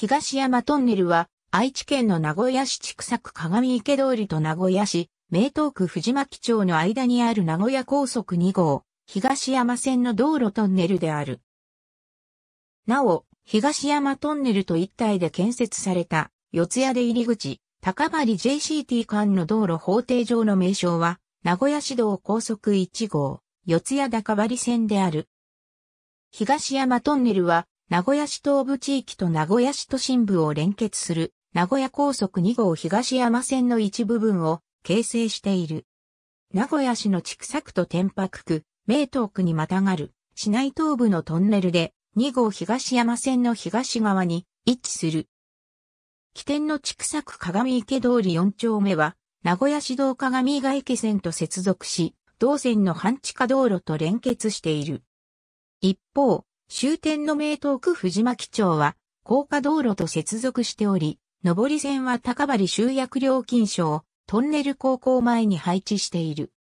東山トンネルは、愛知県の名古屋市千種区鏡池通りと名古屋市、名東区藤巻町の間にある名古屋高速2号、東山線の道路トンネルである。なお、東山トンネルと一体で建設された、四谷で入り口、高張 JCT 間の道路法定上の名称は、名古屋市道高速1号、四谷高張線である。東山トンネルは、名古屋市東部地域と名古屋市都心部を連結する名古屋高速2号東山線の一部分を形成している。名古屋市の畜作と天白区、名東区にまたがる市内東部のトンネルで2号東山線の東側に位置する。起点の畜作鏡池通り4丁目は名古屋市道鏡ヶ池線と接続し、同線の半地下道路と連結している。一方、終点の名東区藤巻町は、高架道路と接続しており、上り線は高張集約料金所をトンネル高校前に配置している。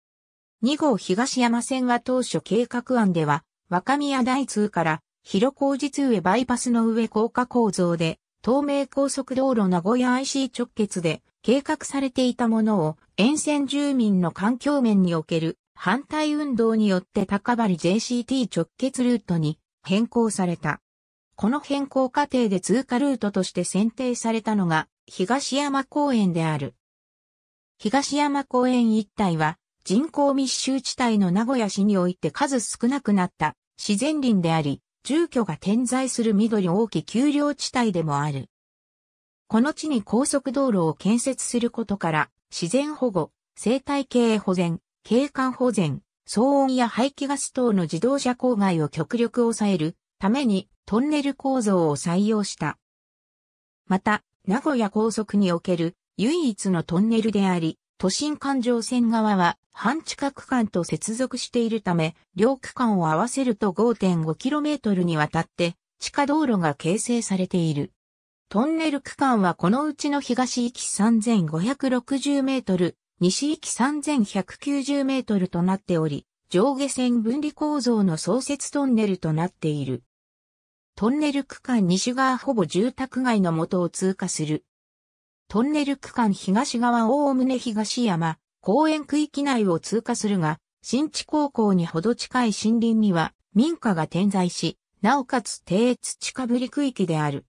2号東山線は当初計画案では、若宮台通から広小路上バイパスの上高架構造で、東名高速道路名古屋 IC 直結で計画されていたものを沿線住民の環境面における反対運動によって高張 JCT 直結ルートに変更された。この変更過程で通過ルートとして選定されたのが東山公園である。東山公園一帯は人口密集地帯の名古屋市において数少なくなった自然林であり、住居が点在する緑大き丘陵地帯でもある。この地に高速道路を建設することから、自然保護、生態系保全、景観保全、騒音や排気ガス等の自動車郊外を極力抑えるためにトンネル構造を採用した。また、名古屋高速における唯一のトンネルであり、都心環状線側は半地下区間と接続しているため、両区間を合わせると 5.5km にわたって地下道路が形成されている。トンネル区間はこのうちの東行き 3560m、西行き3190メートルとなっており、上下線分離構造の創設トンネルとなっている。トンネル区間西側ほぼ住宅街の元を通過する。トンネル区間東側おおむね東山、公園区域内を通過するが、新地高校にほど近い森林には民家が点在し、なおかつ低越地下ぶり区域である。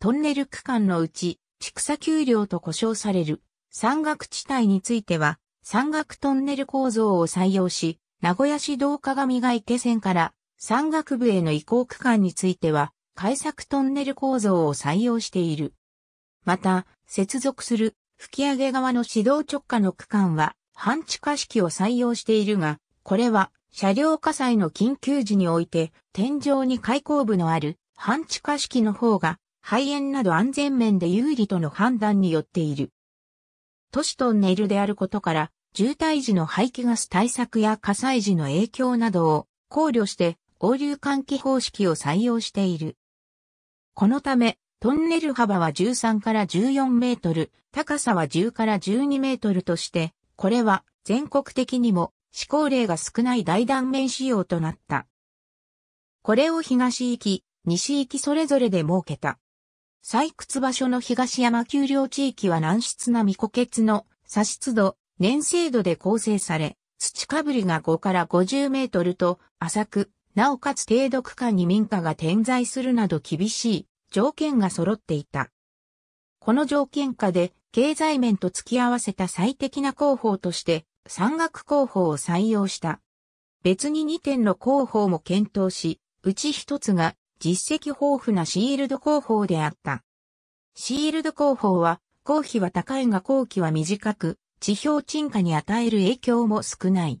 トンネル区間のうち、畜産丘陵と呼称される山岳地帯については、山岳トンネル構造を採用し、名古屋市道鏡ヶ池線から山岳部への移行区間については、開削トンネル構造を採用している。また、接続する吹上側の指導直下の区間は、半地下式を採用しているが、これは車両火災の緊急時において、天井に開口部のある半地下式の方が、肺炎など安全面で有利との判断によっている。都市トンネルであることから、渋滞時の排気ガス対策や火災時の影響などを考慮して応流換気方式を採用している。このため、トンネル幅は13から14メートル、高さは10から12メートルとして、これは全国的にも施行例が少ない大断面仕様となった。これを東行き、西行きそれぞれで設けた。採掘場所の東山丘陵地域は軟質な未固結の砂質度、粘性度で構成され、土かぶりが5から50メートルと浅く、なおかつ低度区間に民家が点在するなど厳しい条件が揃っていた。この条件下で経済面と付き合わせた最適な工法として山岳工法を採用した。別に2点の工法も検討し、うち1つが実績豊富なシールド工法であった。シールド工法は、工費は高いが工期は短く、地表沈下に与える影響も少ない。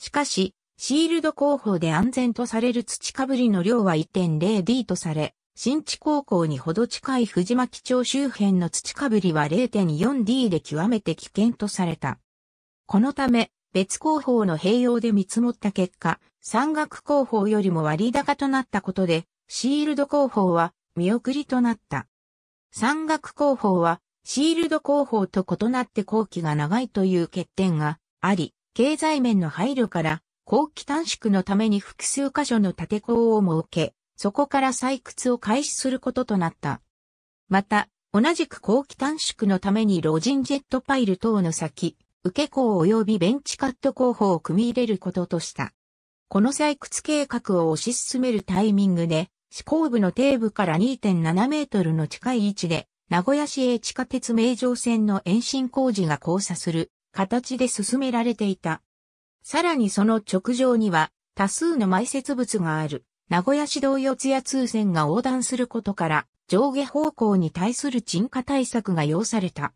しかし、シールド工法で安全とされる土かぶりの量は 1.0D とされ、新地高校にほど近い藤巻町周辺の土かぶりは 0.4D で極めて危険とされた。このため、別工法の併用で見積もった結果、山岳工法よりも割高となったことで、シールド工法は見送りとなった。山岳工法はシールド工法と異なって工期が長いという欠点があり、経済面の配慮から工期短縮のために複数箇所の建て工を設け、そこから採掘を開始することとなった。また、同じく後期短縮のために老人ジェットパイル等の先、受け工及びベンチカット工法を組み入れることとした。この採掘計画を推し進めるタイミングで、思後部の底部から2.7メートルの近い位置で、名古屋市営地下鉄名城線の延伸工事が交差する形で進められていた。さらにその直上には多数の埋設物がある名古屋市道四谷通線が横断することから上下方向に対する沈下対策が要された。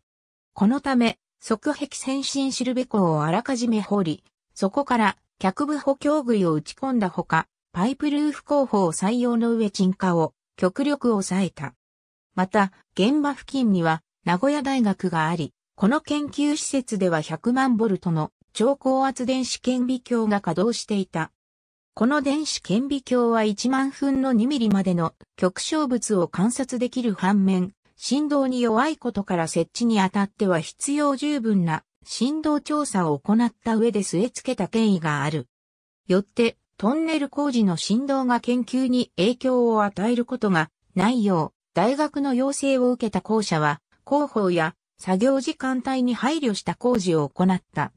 このため、側壁先進シルベ港をあらかじめ掘り、そこから脚部補強具を打ち込んだほか、パイプルーフ工法採用の上沈下を極力抑えた。また、現場付近には名古屋大学があり、この研究施設では100万ボルトの超高圧電子顕微鏡が稼働していた。この電子顕微鏡は1万分の2ミリまでの極小物を観察できる反面、振動に弱いことから設置にあたっては必要十分な振動調査を行った上で据え付けた権威がある。よって、トンネル工事の振動が研究に影響を与えることがないよう、大学の要請を受けた校舎は、広報や作業時間帯に配慮した工事を行った。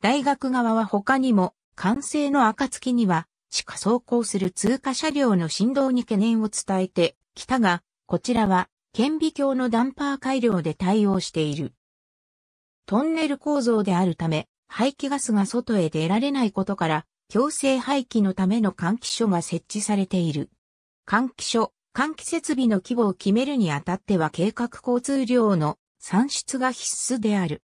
大学側は他にも、完成の暁には、地下走行する通過車両の振動に懸念を伝えてきたが、こちらは、顕微鏡のダンパー改良で対応している。トンネル構造であるため、排気ガスが外へ出られないことから、強制廃棄のための換気所が設置されている。換気所、換気設備の規模を決めるにあたっては計画交通量の算出が必須である。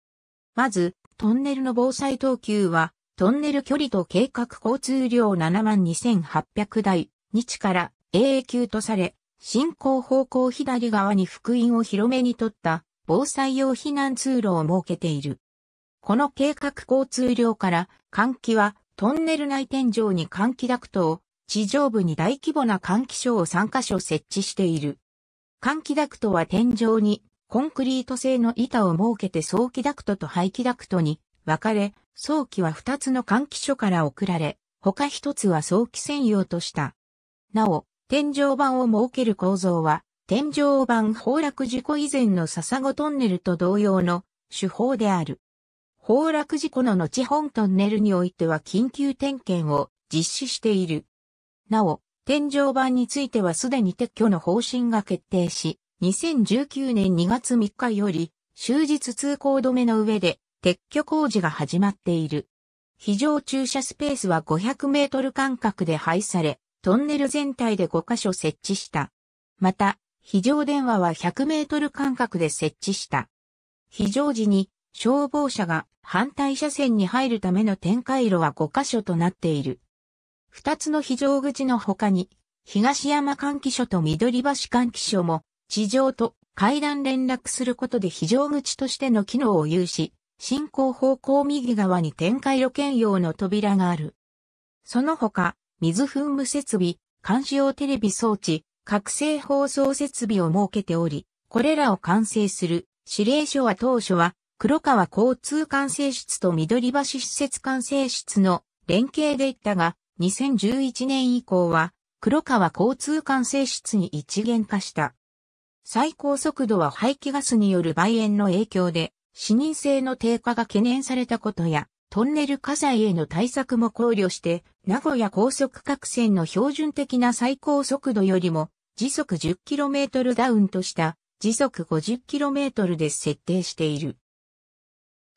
まず、トンネルの防災等級は、トンネル距離と計画交通量72,800台、日から永久とされ、進行方向左側に福音を広めに取った防災用避難通路を設けている。この計画交通量から換気はトンネル内天井に換気ダクトを、地上部に大規模な換気所を3カ所設置している。換気ダクトは天井にコンクリート製の板を設けて早期ダクトと排気ダクトに分かれ、早期は2つの換気所から送られ、他1つは早期専用とした。なお、天井板を設ける構造は、天井板崩落事故以前の笹子トンネルと同様の手法である。崩落事故の後本トンネルにおいては緊急点検を実施している。なお、天井板についてはすでに撤去の方針が決定し、2019年2月3日より終日通行止めの上で撤去工事が始まっている。非常駐車スペースは500メートル間隔で配され、トンネル全体で5箇所設置した。また、非常電話は100メートル間隔で設置した。非常時に消防車が反対車線に入るための展開路は5箇所となっている。2つの非常口の他に、東山換気所と緑橋換気所も、地上と階段連絡することで非常口としての機能を有し、進行方向右側に展開路兼用の扉がある。その他、水噴霧設備、監視用テレビ装置、覚醒放送設備を設けており、これらを完成する指令所は当初は黒川交通管制室と緑橋施設管制室の連携でいったが、2011年以降は、黒川交通管制室に一元化した。最高速度は排気ガスによる梅炎の影響で、視認性の低下が懸念されたことや、トンネル火災への対策も考慮して、名古屋高速各線の標準的な最高速度よりも、時速 10km ダウンとした、時速 50km で設定している。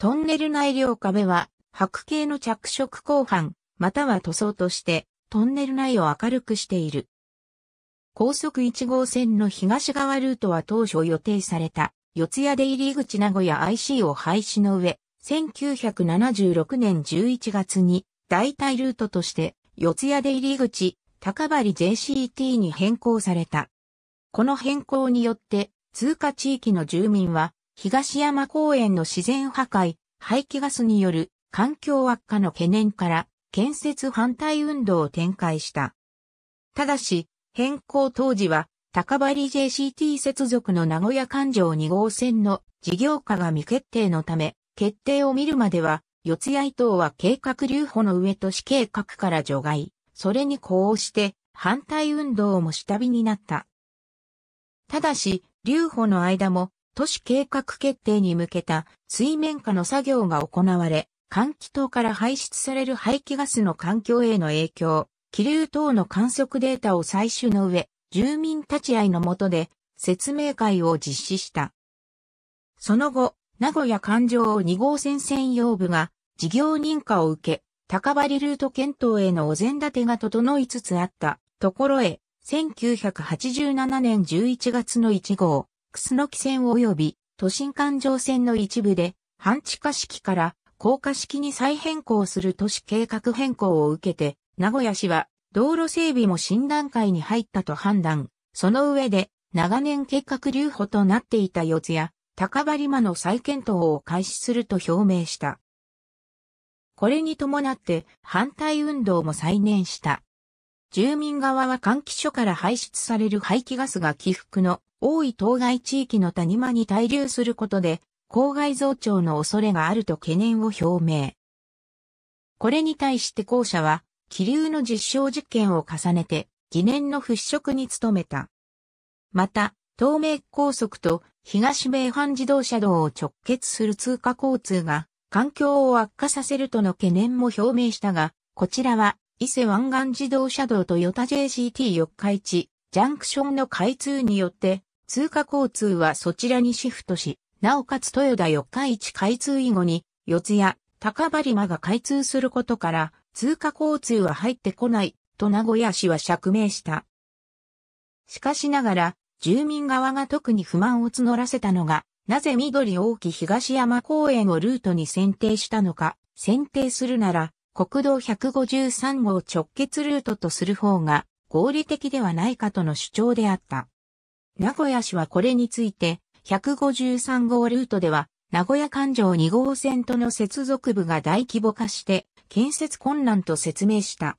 トンネル内両壁は、白系の着色後半、または塗装として、トンネル内を明るくしている。高速1号線の東側ルートは当初予定された、四谷出入り口名古屋 IC を廃止の上、1976年11月に、代替ルートとして、四谷出入り口、高張 JCT に変更された。この変更によって、通過地域の住民は、東山公園の自然破壊、排気ガスによる環境悪化の懸念から建設反対運動を展開した。ただし、変更当時は高張 JCT 接続の名古屋環状2号線の事業化が未決定のため、決定を見るまでは、四谷伊藤は計画留保の上都市計画から除外。それに呼応して反対運動も下火になった。ただし、留保の間も都市計画決定に向けた水面下の作業が行われ、換気塔から排出される排気ガスの環境への影響、気流等の観測データを採取の上、住民立ち会いのもとで説明会を実施した。その後、名古屋環状2号線専用部が事業認可を受け、高張ルート検討へのお膳立てが整いつつあったところへ、1987年11月の1号、楠木線及び都心環状線の一部で、半地下式から高架式に再変更する都市計画変更を受けて、名古屋市は道路整備も新段階に入ったと判断。その上で、長年計画留保となっていた四や高張間の再検討を開始すると表明した。これに伴って反対運動も再燃した。住民側は換気所から排出される排気ガスが起伏の多い当該地域の谷間に滞留することで、公害増長の恐れがあると懸念を表明。これに対して後者は、気流の実証実験を重ねて、疑念の払拭に努めた。また、東名高速と東名阪自動車道を直結する通過交通が、環境を悪化させるとの懸念も表明したが、こちらは、伊勢湾岸自動車道とヨタ JCT 四日市、ジャンクションの開通によって、通貨交通はそちらにシフトし、なおかつ豊田四日市開通以後に、四谷、高張間が開通することから、通貨交通は入ってこない、と名古屋市は釈明した。しかしながら、住民側が特に不満を募らせたのが、なぜ緑大き東山公園をルートに選定したのか、選定するなら、国道153号直結ルートとする方が合理的ではないかとの主張であった。名古屋市はこれについて、153号ルートでは、名古屋環状2号線との接続部が大規模化して、建設困難と説明した。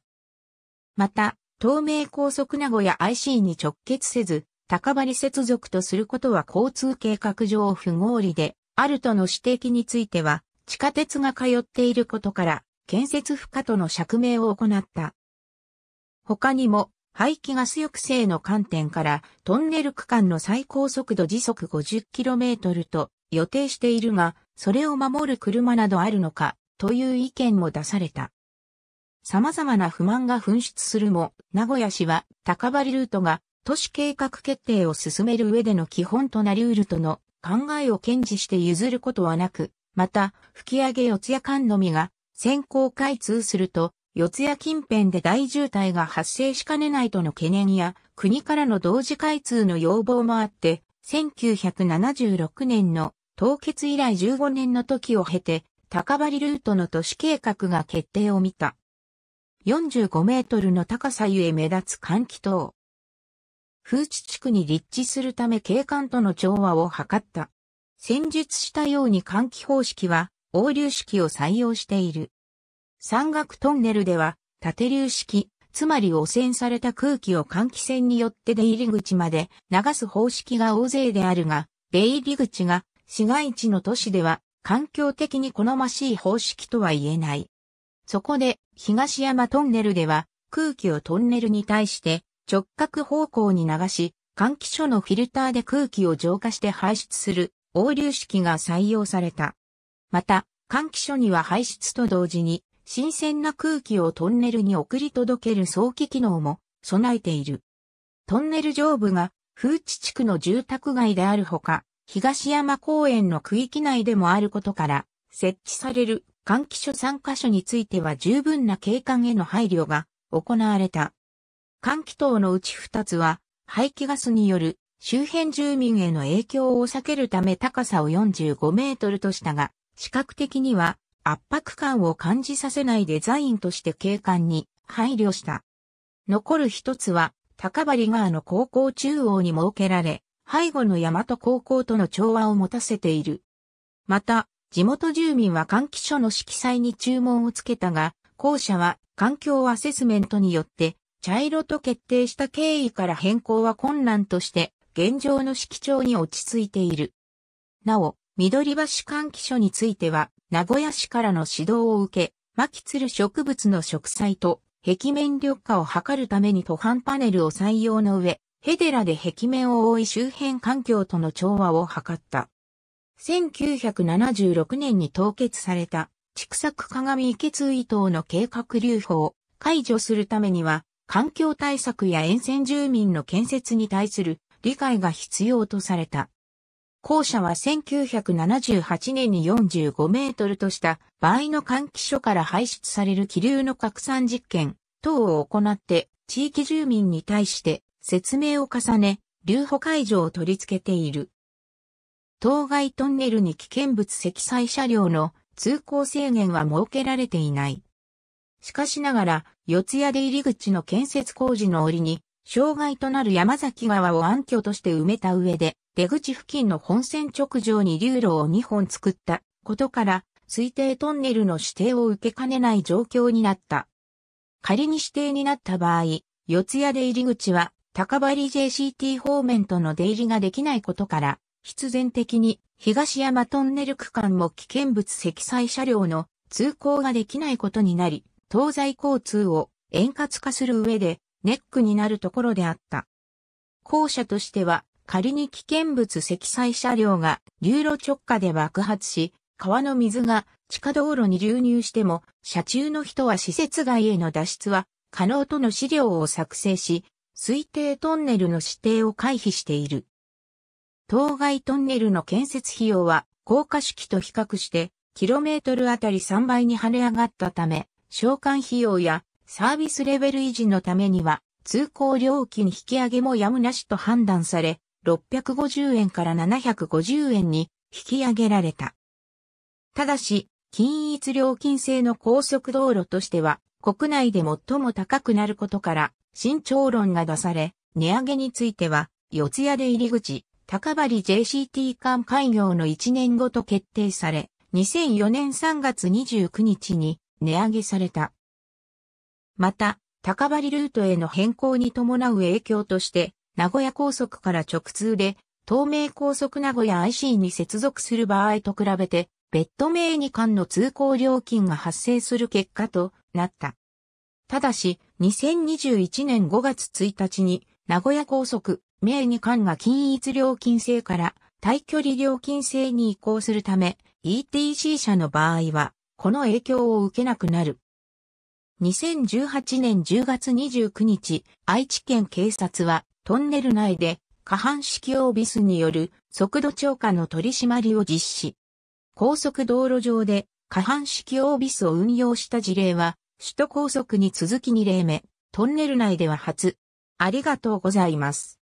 また、東名高速名古屋 IC に直結せず、高張接続とすることは交通計画上不合理で、あるとの指摘については、地下鉄が通っていることから、建設不可との釈明を行った。他にも、排気ガス抑制の観点からトンネル区間の最高速度時速 50km と予定しているが、それを守る車などあるのかという意見も出された。様々な不満が噴出するも、名古屋市は高張ルートが都市計画決定を進める上での基本となりうるとの考えを堅持して譲ることはなく、また、吹上四谷間のみが先行開通すると四谷近辺で大渋滞が発生しかねないとの懸念や、国からの同時開通の要望もあって、1976年の凍結以来15年の時を経て、高張ルートの都市計画が決定を見た。45メートルの高さゆえ目立つ換気塔。風地地区に立地するため景観との調和を図った。戦術したように換気方式は、応流式を採用している。山岳トンネルでは、縦流式、つまり汚染された空気を換気扇によって出入り口まで流す方式が大勢であるが、出入り口が市街地の都市では環境的に好ましい方式とは言えない。そこで東山トンネルでは空気をトンネルに対して直角方向に流し、換気所のフィルターで空気を浄化して排出する応流式が採用された。また、換気所には排出と同時に新鮮な空気をトンネルに送り届ける早期機能も備えている。トンネル上部が風地地区の住宅街であるほか、東山公園の区域内でもあることから、設置される換気所3カ所については十分な景観への配慮が行われた。換気塔のうち2つは、排気ガスによる周辺住民への影響を避けるため高さを45メートルとしたが、視覚的には圧迫感を感じさせないデザインとして景観に配慮した。残る一つは、高張川の高校中央に設けられ、背後の大和高校との調和を持たせている。また、地元住民は換気所の色彩に注文をつけたが、校舎は環境アセスメントによって茶色と決定した経緯から変更は困難として現状の色調に落ち着いている。なお、緑橋換気所については名古屋市からの指導を受け、巻きつる植物の植栽と壁面緑化を図るために途半パネルを採用の上、ヘデラで壁面を覆い周辺環境との調和を図った。1976年に凍結された、畜作鏡池通伊東の計画流法を解除するためには、環境対策や沿線住民の建設に対する理解が必要とされた。校舎は1978年に45メートルとした場合の換気所から排出される気流の拡散実験等を行って地域住民に対して説明を重ね、留保解除を取り付けている。当該トンネルに危険物積載車両の通行制限は設けられていない。しかしながら、四谷出入り口の建設工事の折に、障害となる山崎川を暗渠として埋めた上で、出口付近の本線直上に流路を2本作ったことから、推定トンネルの指定を受けかねない状況になった。仮に指定になった場合、四谷出入り口は高張 JCT 方面との出入りができないことから、必然的に東山トンネル区間も危険物積載車両の通行ができないことになり、東西交通を円滑化する上でネックになるところであった。校舎としては、仮に危険物積載車両が流路直下で爆発し、川の水が地下道路に流入しても、車中の人は施設外への脱出は可能との資料を作成し、推定トンネルの指定を回避している。当該トンネルの建設費用は、高架式と比較して、キロメートルあたり3倍に跳ね上がったため、召喚費用やサービスレベル維持のためには、通行料金引き上げもやむなしと判断され、650円から750円に引き上げられた。ただし、均一料金制の高速道路としては、国内で最も高くなることから、慎重論が出され、値上げについては、四谷で入り口、高張 JCT 間開業の1年後と決定され、2004年3月29日に値上げされた。また、高張ルートへの変更に伴う影響として、名古屋高速から直通で、東名高速名古屋 IC に接続する場合と比べて、別途名2間の通行料金が発生する結果となった。ただし、2021年5月1日に、名古屋高速、名2間が均一料金制から対距離料金制に移行するため、ETC 社の場合は、この影響を受けなくなる。2018年10月29日、愛知県警察はトンネル内で下半式オービスによる速度超過の取り締まりを実施。高速道路上で下半式オービスを運用した事例は、首都高速に続き2例目、トンネル内では初。ありがとうございます。